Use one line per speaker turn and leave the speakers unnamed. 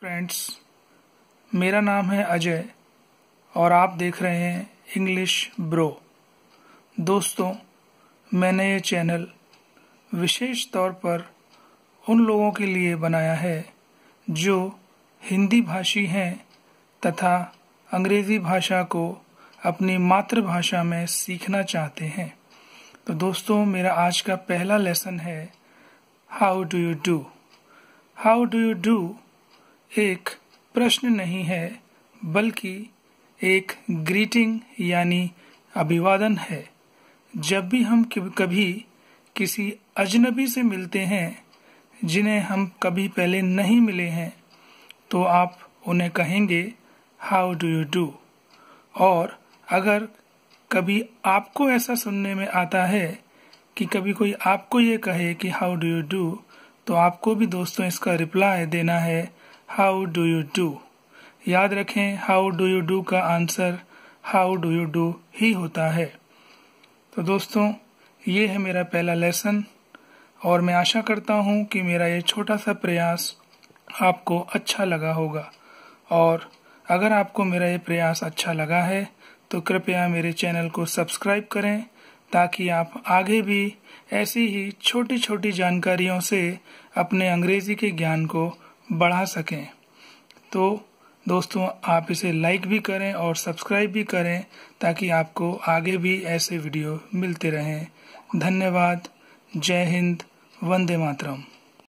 friends मेरा नाम है अजय और आप देख रहे हैं इंग्लिश ब्रो दोस्तों मैंने ये चैनल विशेष तौर पर उन लोगों के लिए बनाया है जो हिंदी भाषी हैं तथा अंग्रेज़ी भाषा को अपनी मातृभाषा में सीखना चाहते हैं तो दोस्तों मेरा आज का पहला लेसन है how do you do how do you do एक प्रश्न नहीं है बल्कि एक ग्रीटिंग यानी अभिवादन है जब भी हम कभी किसी अजनबी से मिलते हैं जिन्हें हम कभी पहले नहीं मिले हैं तो आप उन्हें कहेंगे हाउ डू यू डू और अगर कभी आपको ऐसा सुनने में आता है कि कभी कोई आपको ये कहे कि हाउ डू यू डू तो आपको भी दोस्तों इसका रिप्लाई देना है हाउ डू यू डू याद रखें हाउ डू यू डू का answer how do you do ही होता है तो दोस्तों ये है मेरा पहला लेसन और मैं आशा करता हूँ कि मेरा ये छोटा सा प्रयास आपको अच्छा लगा होगा और अगर आपको मेरा ये प्रयास अच्छा लगा है तो कृपया मेरे चैनल को सब्सक्राइब करें ताकि आप आगे भी ऐसी ही छोटी छोटी जानकारियों से अपने अंग्रेजी के ज्ञान को बढ़ा सकें तो दोस्तों आप इसे लाइक भी करें और सब्सक्राइब भी करें ताकि आपको आगे भी ऐसे वीडियो मिलते रहें धन्यवाद जय हिंद वंदे मातरम